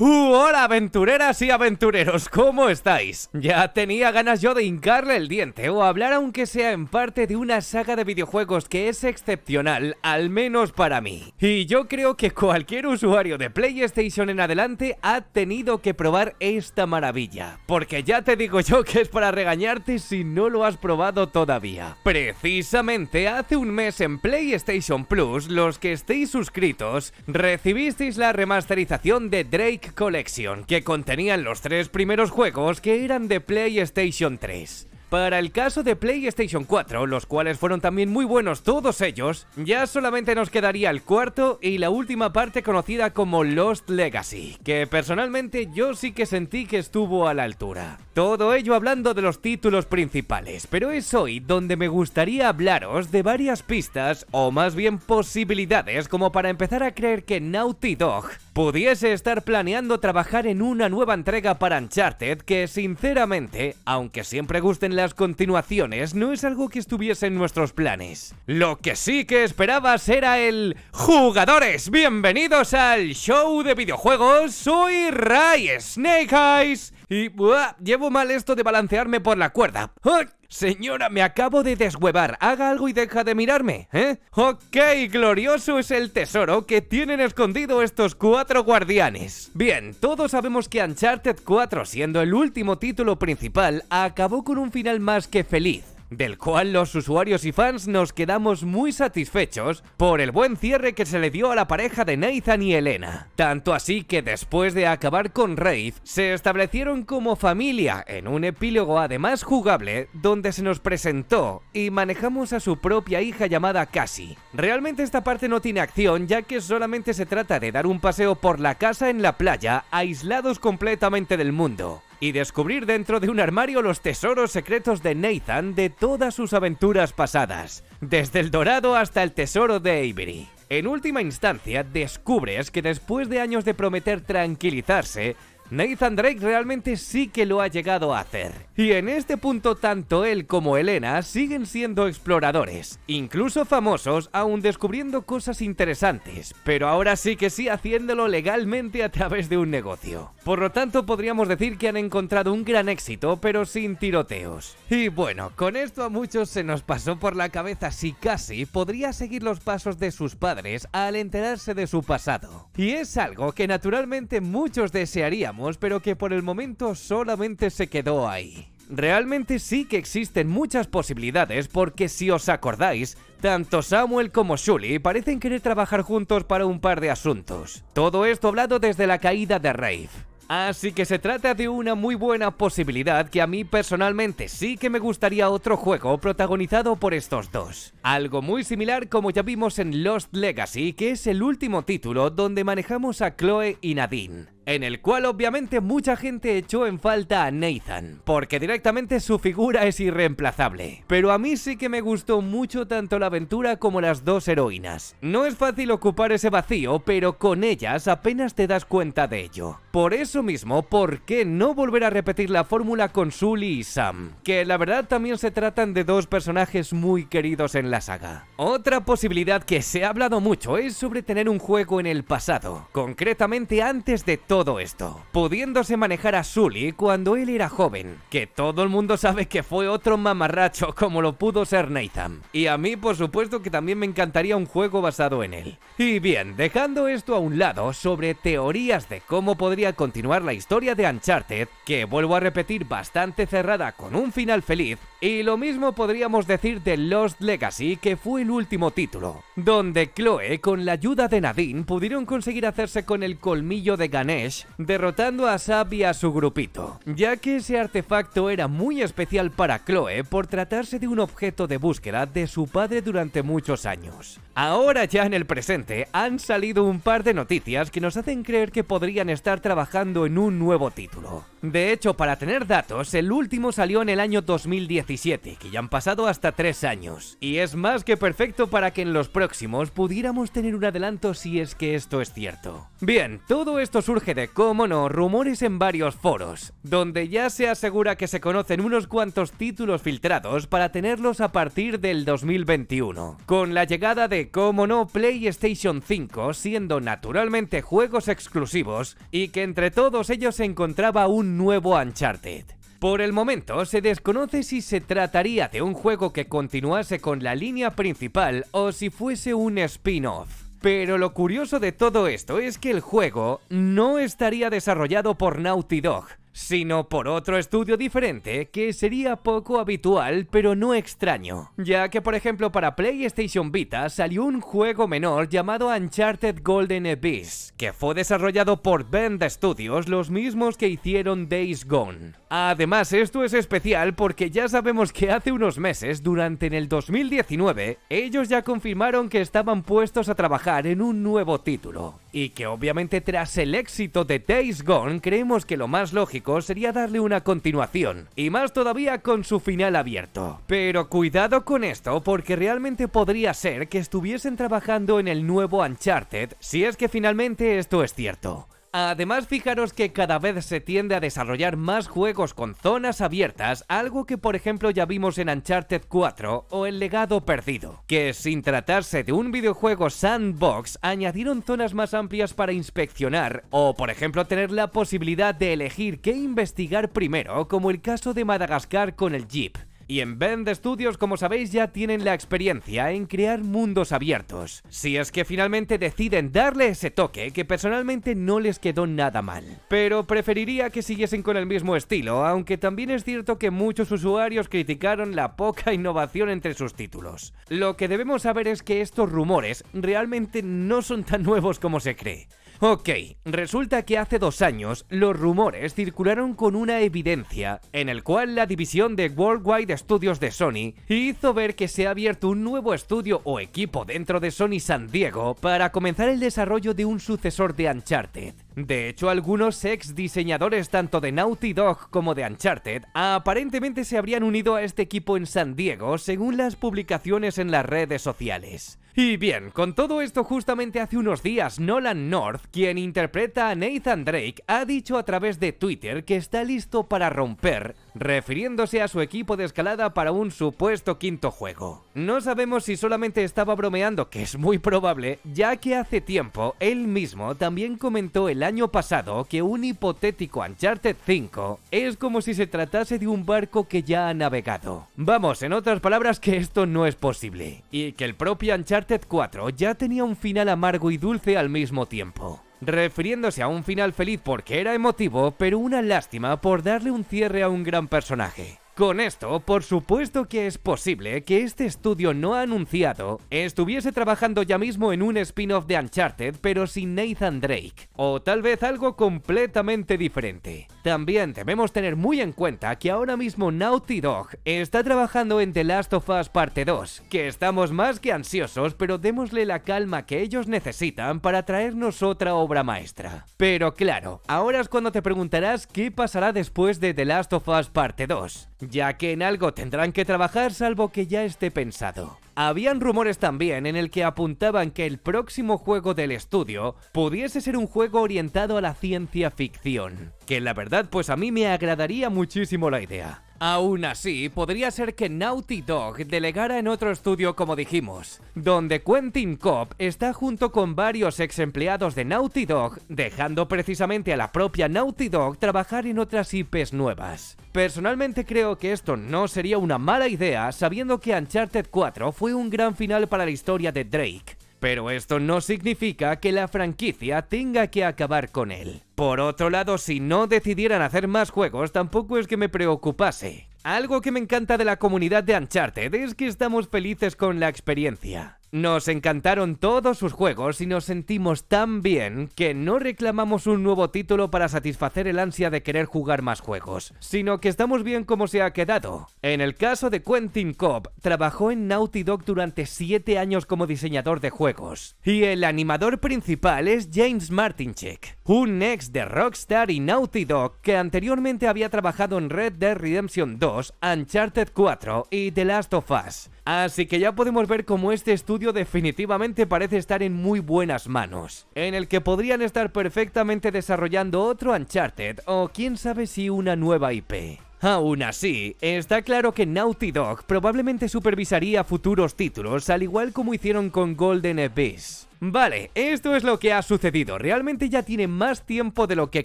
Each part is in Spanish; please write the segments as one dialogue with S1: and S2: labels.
S1: ¡Uh, hola aventureras y aventureros, ¿cómo estáis? Ya tenía ganas yo de hincarle el diente o hablar aunque sea en parte de una saga de videojuegos que es excepcional, al menos para mí. Y yo creo que cualquier usuario de PlayStation en adelante ha tenido que probar esta maravilla, porque ya te digo yo que es para regañarte si no lo has probado todavía. Precisamente hace un mes en PlayStation Plus, los que estéis suscritos, recibisteis la remasterización de Drake Collection, que contenían los tres primeros juegos que eran de PlayStation 3. Para el caso de PlayStation 4, los cuales fueron también muy buenos todos ellos, ya solamente nos quedaría el cuarto y la última parte conocida como Lost Legacy, que personalmente yo sí que sentí que estuvo a la altura. Todo ello hablando de los títulos principales, pero es hoy donde me gustaría hablaros de varias pistas o más bien posibilidades como para empezar a creer que Naughty Dog pudiese estar planeando trabajar en una nueva entrega para Uncharted que sinceramente, aunque siempre gusten las continuaciones no es algo que estuviese en nuestros planes. Lo que sí que esperabas era el... ¡Jugadores! ¡Bienvenidos al show de videojuegos! Soy Ray Snake Eyes y buah, llevo mal esto de balancearme por la cuerda. ¡Ay! Señora, me acabo de deshuevar. Haga algo y deja de mirarme, ¿eh? Ok, glorioso es el tesoro que tienen escondido estos cuatro guardianes. Bien, todos sabemos que Uncharted 4, siendo el último título principal, acabó con un final más que feliz del cual los usuarios y fans nos quedamos muy satisfechos por el buen cierre que se le dio a la pareja de Nathan y Elena. Tanto así que después de acabar con Wraith, se establecieron como familia en un epílogo además jugable donde se nos presentó y manejamos a su propia hija llamada Cassie. Realmente esta parte no tiene acción ya que solamente se trata de dar un paseo por la casa en la playa aislados completamente del mundo y descubrir dentro de un armario los tesoros secretos de Nathan de todas sus aventuras pasadas, desde el dorado hasta el tesoro de Avery. En última instancia, descubres que después de años de prometer tranquilizarse, Nathan Drake realmente sí que lo ha llegado a hacer. Y en este punto tanto él como Elena siguen siendo exploradores, incluso famosos, aún descubriendo cosas interesantes, pero ahora sí que sí haciéndolo legalmente a través de un negocio. Por lo tanto podríamos decir que han encontrado un gran éxito, pero sin tiroteos. Y bueno, con esto a muchos se nos pasó por la cabeza si casi podría seguir los pasos de sus padres al enterarse de su pasado. Y es algo que naturalmente muchos desearían pero que por el momento solamente se quedó ahí. Realmente sí que existen muchas posibilidades porque si os acordáis, tanto Samuel como Shuli parecen querer trabajar juntos para un par de asuntos. Todo esto hablado desde la caída de Rafe. Así que se trata de una muy buena posibilidad que a mí personalmente sí que me gustaría otro juego protagonizado por estos dos. Algo muy similar como ya vimos en Lost Legacy, que es el último título donde manejamos a Chloe y Nadine en el cual obviamente mucha gente echó en falta a Nathan, porque directamente su figura es irreemplazable. Pero a mí sí que me gustó mucho tanto la aventura como las dos heroínas. No es fácil ocupar ese vacío, pero con ellas apenas te das cuenta de ello. Por eso mismo, ¿por qué no volver a repetir la fórmula con Sully y Sam? Que la verdad también se tratan de dos personajes muy queridos en la saga. Otra posibilidad que se ha hablado mucho es sobre tener un juego en el pasado, concretamente antes de todo todo esto, pudiéndose manejar a Sully cuando él era joven, que todo el mundo sabe que fue otro mamarracho como lo pudo ser Nathan. Y a mí por supuesto que también me encantaría un juego basado en él. Y bien, dejando esto a un lado sobre teorías de cómo podría continuar la historia de Uncharted, que vuelvo a repetir bastante cerrada con un final feliz, y lo mismo podríamos decir de Lost Legacy, que fue el último título, donde Chloe con la ayuda de Nadine pudieron conseguir hacerse con el colmillo de Ganesh derrotando a Sab y a su grupito, ya que ese artefacto era muy especial para Chloe por tratarse de un objeto de búsqueda de su padre durante muchos años. Ahora ya en el presente han salido un par de noticias que nos hacen creer que podrían estar trabajando en un nuevo título. De hecho, para tener datos, el último salió en el año 2017, que ya han pasado hasta tres años, y es más que perfecto para que en los próximos pudiéramos tener un adelanto si es que esto es cierto. Bien, todo esto surge de de cómo no, rumores en varios foros, donde ya se asegura que se conocen unos cuantos títulos filtrados para tenerlos a partir del 2021. Con la llegada de, como no, PlayStation 5, siendo naturalmente juegos exclusivos, y que entre todos ellos se encontraba un nuevo Uncharted. Por el momento se desconoce si se trataría de un juego que continuase con la línea principal o si fuese un spin-off. Pero lo curioso de todo esto es que el juego no estaría desarrollado por Naughty Dog, sino por otro estudio diferente que sería poco habitual pero no extraño, ya que por ejemplo para PlayStation Vita salió un juego menor llamado Uncharted Golden Abyss, que fue desarrollado por Bend Studios, los mismos que hicieron Days Gone. Además esto es especial porque ya sabemos que hace unos meses, durante en el 2019, ellos ya confirmaron que estaban puestos a trabajar en un nuevo título, y que obviamente tras el éxito de Days Gone creemos que lo más lógico sería darle una continuación, y más todavía con su final abierto. Pero cuidado con esto porque realmente podría ser que estuviesen trabajando en el nuevo Uncharted si es que finalmente esto es cierto. Además, fijaros que cada vez se tiende a desarrollar más juegos con zonas abiertas, algo que por ejemplo ya vimos en Uncharted 4 o El legado perdido, que sin tratarse de un videojuego sandbox, añadieron zonas más amplias para inspeccionar o por ejemplo tener la posibilidad de elegir qué investigar primero, como el caso de Madagascar con el Jeep. Y en Bend Studios, como sabéis, ya tienen la experiencia en crear mundos abiertos. Si es que finalmente deciden darle ese toque, que personalmente no les quedó nada mal. Pero preferiría que siguiesen con el mismo estilo, aunque también es cierto que muchos usuarios criticaron la poca innovación entre sus títulos. Lo que debemos saber es que estos rumores realmente no son tan nuevos como se cree. Ok, resulta que hace dos años los rumores circularon con una evidencia en el cual la división de Worldwide Studios de Sony hizo ver que se ha abierto un nuevo estudio o equipo dentro de Sony San Diego para comenzar el desarrollo de un sucesor de Uncharted. De hecho, algunos ex diseñadores tanto de Naughty Dog como de Uncharted aparentemente se habrían unido a este equipo en San Diego según las publicaciones en las redes sociales. Y bien, con todo esto justamente hace unos días Nolan North, quien interpreta a Nathan Drake, ha dicho a través de Twitter que está listo para romper, refiriéndose a su equipo de escalada para un supuesto quinto juego. No sabemos si solamente estaba bromeando, que es muy probable, ya que hace tiempo él mismo también comentó el año pasado que un hipotético Uncharted 5 es como si se tratase de un barco que ya ha navegado. Vamos, en otras palabras que esto no es posible, y que el propio Uncharted Uncharted 4 ya tenía un final amargo y dulce al mismo tiempo, refiriéndose a un final feliz porque era emotivo, pero una lástima por darle un cierre a un gran personaje. Con esto, por supuesto que es posible que este estudio no anunciado estuviese trabajando ya mismo en un spin-off de Uncharted, pero sin Nathan Drake, o tal vez algo completamente diferente. También debemos tener muy en cuenta que ahora mismo Naughty Dog está trabajando en The Last of Us Parte 2, que estamos más que ansiosos, pero démosle la calma que ellos necesitan para traernos otra obra maestra. Pero claro, ahora es cuando te preguntarás qué pasará después de The Last of Us Parte 2, ya que en algo tendrán que trabajar salvo que ya esté pensado. Habían rumores también en el que apuntaban que el próximo juego del estudio pudiese ser un juego orientado a la ciencia ficción, que la verdad pues a mí me agradaría muchísimo la idea. Aún así, podría ser que Naughty Dog delegara en otro estudio como dijimos, donde Quentin Cobb está junto con varios ex empleados de Naughty Dog, dejando precisamente a la propia Naughty Dog trabajar en otras IPs nuevas. Personalmente creo que esto no sería una mala idea sabiendo que Uncharted 4 fue un gran final para la historia de Drake, pero esto no significa que la franquicia tenga que acabar con él. Por otro lado, si no decidieran hacer más juegos, tampoco es que me preocupase. Algo que me encanta de la comunidad de Uncharted es que estamos felices con la experiencia. Nos encantaron todos sus juegos y nos sentimos tan bien que no reclamamos un nuevo título para satisfacer el ansia de querer jugar más juegos, sino que estamos bien como se ha quedado. En el caso de Quentin Cobb, trabajó en Naughty Dog durante 7 años como diseñador de juegos, y el animador principal es James Martinchek, un ex de Rockstar y Naughty Dog que anteriormente había trabajado en Red Dead Redemption 2, Uncharted 4 y The Last of Us. Así que ya podemos ver cómo este estudio definitivamente parece estar en muy buenas manos, en el que podrían estar perfectamente desarrollando otro Uncharted o quién sabe si una nueva IP. Aún así, está claro que Naughty Dog probablemente supervisaría futuros títulos, al igual como hicieron con Golden Abyss. Vale, esto es lo que ha sucedido. Realmente ya tiene más tiempo de lo que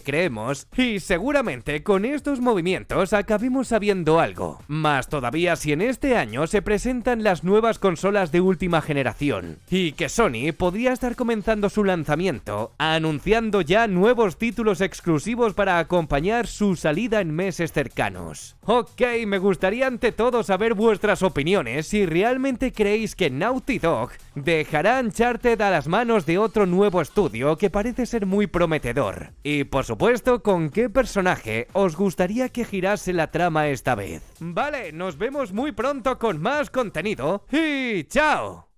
S1: creemos y seguramente con estos movimientos acabemos sabiendo algo. Más todavía si en este año se presentan las nuevas consolas de última generación y que Sony podría estar comenzando su lanzamiento, anunciando ya nuevos títulos exclusivos para acompañar su salida en meses cercanos. Ok, me gustaría ante todo saber vuestras opiniones si realmente creéis que Naughty Dog dejará Uncharted a las manos de otro nuevo estudio que parece ser muy prometedor. Y por supuesto, ¿con qué personaje os gustaría que girase la trama esta vez? Vale, nos vemos muy pronto con más contenido y chao.